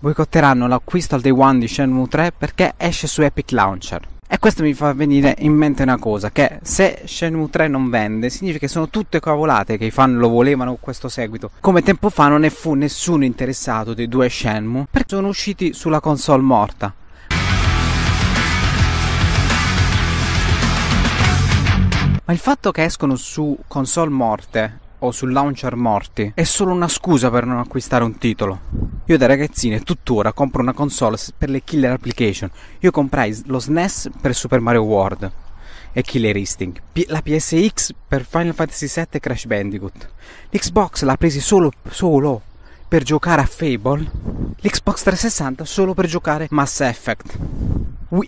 boicotteranno l'acquisto al day one di Shenmue 3 perché esce su Epic Launcher. E questo mi fa venire in mente una cosa, che se Shenmue 3 non vende, significa che sono tutte cavolate che i fan lo volevano questo seguito. Come tempo fa non ne fu nessuno interessato dei due Shenmue, perché sono usciti sulla console morta. Ma il fatto che escono su console morte o su launcher morti è solo una scusa per non acquistare un titolo. Io da ragazzine tuttora compro una console per le killer application. Io comprai lo SNES per Super Mario World e Killer Instinct, la PSX per Final Fantasy VII e Crash Bandicoot. L'Xbox l'ha presi solo, solo per giocare a Fable, l'Xbox 360 solo per giocare Mass Effect.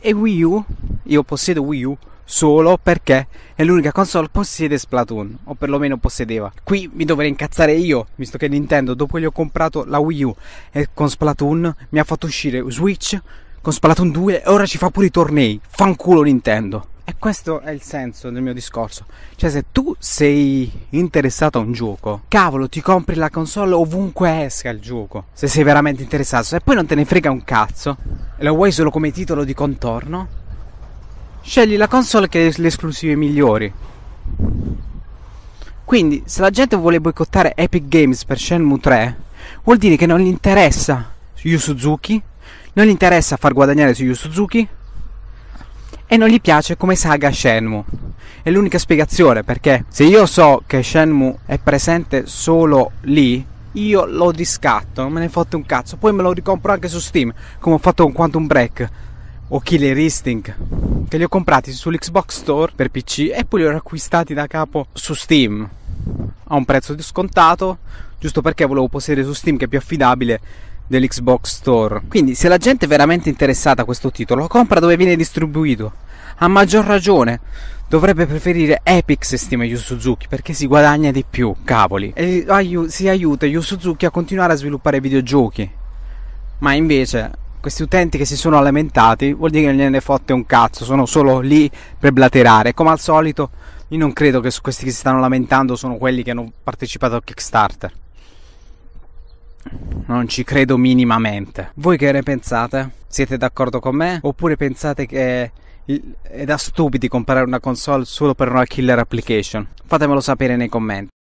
e Wii U, io possiedo Wii U solo perché è l'unica console che possiede Splatoon, o perlomeno possedeva. Qui mi dovrei incazzare io, visto che Nintendo, dopo che gli ho comprato la Wii U e eh, con Splatoon, mi ha fatto uscire Switch con Splatoon 2 e ora ci fa pure i tornei. Fanculo Nintendo. E questo è il senso del mio discorso. Cioè, se tu sei interessato a un gioco, cavolo, ti compri la console ovunque esca il gioco. Se sei veramente interessato, se poi non te ne frega un cazzo, e lo vuoi solo come titolo di contorno, Scegli la console che ha le esclusive migliori. Quindi, se la gente vuole boicottare Epic Games per Shenmue 3, vuol dire che non gli interessa Yu Suzuki, non gli interessa far guadagnare su Yu Suzuki e non gli piace come saga Shenmue. È l'unica spiegazione perché se io so che Shenmue è presente solo lì, io lo discatto, non me ne fate un cazzo, poi me lo ricompro anche su Steam, come ho fatto con Quantum Break o Killer Instinct che li ho comprati sull'Xbox Store per PC e poi li ho acquistati da capo su Steam a un prezzo di scontato giusto perché volevo possedere su Steam che è più affidabile dell'Xbox Store quindi se la gente è veramente interessata a questo titolo lo compra dove viene distribuito a maggior ragione dovrebbe preferire Epic se stima Yu Suzuki perché si guadagna di più cavoli e si aiuta Yu Suzuki a continuare a sviluppare videogiochi ma invece questi utenti che si sono lamentati vuol dire che non gliene fotte un cazzo, sono solo lì per blaterare. Come al solito, io non credo che questi che si stanno lamentando sono quelli che hanno partecipato al Kickstarter. Non ci credo minimamente. Voi che ne pensate? Siete d'accordo con me? Oppure pensate che è da stupidi comprare una console solo per una killer application? Fatemelo sapere nei commenti.